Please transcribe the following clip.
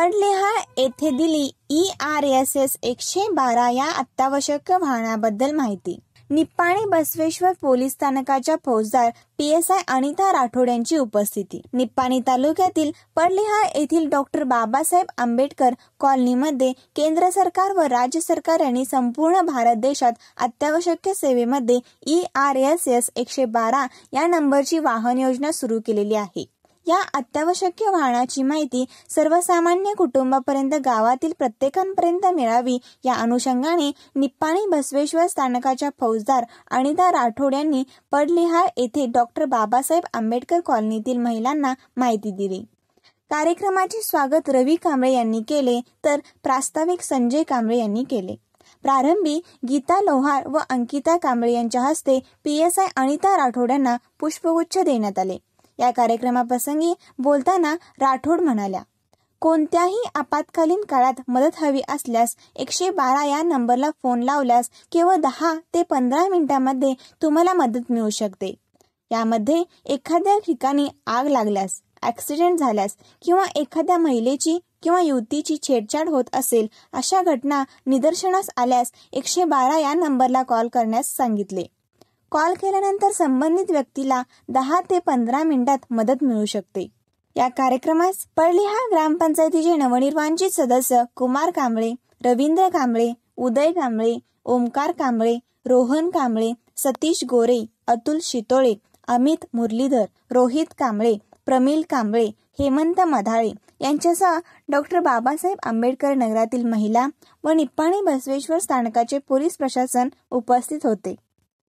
पडलेहा येथे दिली E R S S एकशे बारा या अत्यावश्यक वाहनाबद्दल माहिती निप्पाणी बसवेश्वर पोलीस स्थानकाच्या फौजदार P S I Anita Rathod यांची उपस्थिती निप्पाणी तालुक्यातील पडलेहा येथील डॉक्टर बाबासाहेब आंबेडकर कॉलनीमध्ये केंद्र सरकार व राज्य सरकार यांनी संपूर्ण भारत देशात अत्यावश्यक सेवेमध्ये ई आर एस एस एकशे बारा या नंबरची वाहन योजना सुरू केलेली आहे या अत्यावश्यक वाहनाची माहिती सर्वसामान्य कुटुंबापर्यंत गावातील प्रत्येकांपर्यंत मिळावी या अनुषंगाने निप्पाणी बसवेश्वर स्थानकाच्या फौजदार अनिता राठोड यांनी पडलिहाळ येथे डॉक्टर बाबासाहेब आंबेडकर कॉलनीतील महिलांना माहिती दिली कार्यक्रमाचे स्वागत रवी कांबळे यांनी केले तर प्रास्ताविक संजय कांबळे यांनी केले प्रारंभी गीता लोहार व अंकिता कांबळे यांच्या हस्ते P S I Anita Rathod यांना पुष्पगुच्छ देण्यात आले या कार्यक्रमाप्रसंगी बोलताना राठोड म्हणाल्या कोणत्याही आपत्कालीन काळात मदत हवी असल्यास एकशे बारा या नंबरला फोन लावल्यास केवळ दहा ते पंधरा मिनिटांमध्ये तुम्हाला मदत मिळू शकते यामध्ये एखाद्या ठिकाणी आग लागल्यास ॲक्सिडेंट झाल्यास किंवा एखाद्या महिलेची किंवा युवतीची छेडछाड होत असेल अशा घटना निदर्शनास आल्यास एकशे बारा या नंबरला कॉल करण्यास सांगितले कॉल केल्यानंतर संबंधित व्यक्तीला दहा ते पंधरा मिनिटात मदत मिळू शकते या कार्यक्रमास पर्लिहा ग्रामपंचायतीचे नवनिर्वाचित सदस्य कुमार कांबळे रवींद्र कांबळे उदय कांबळे ओमकार कांबळे रोहन कांबळे सतीश गोरे अतुल शितोळे अमित मुरलीधर रोहित कांबळे प्रमिल कांबळे हेमंत मधाळे यांच्यासह डॉक्टर बाबासाहेब आंबेडकर नगरातील महिला व निप्पाणी बसवेश्वर स्थानकाचे पोलीस प्रशासन उपस्थित होते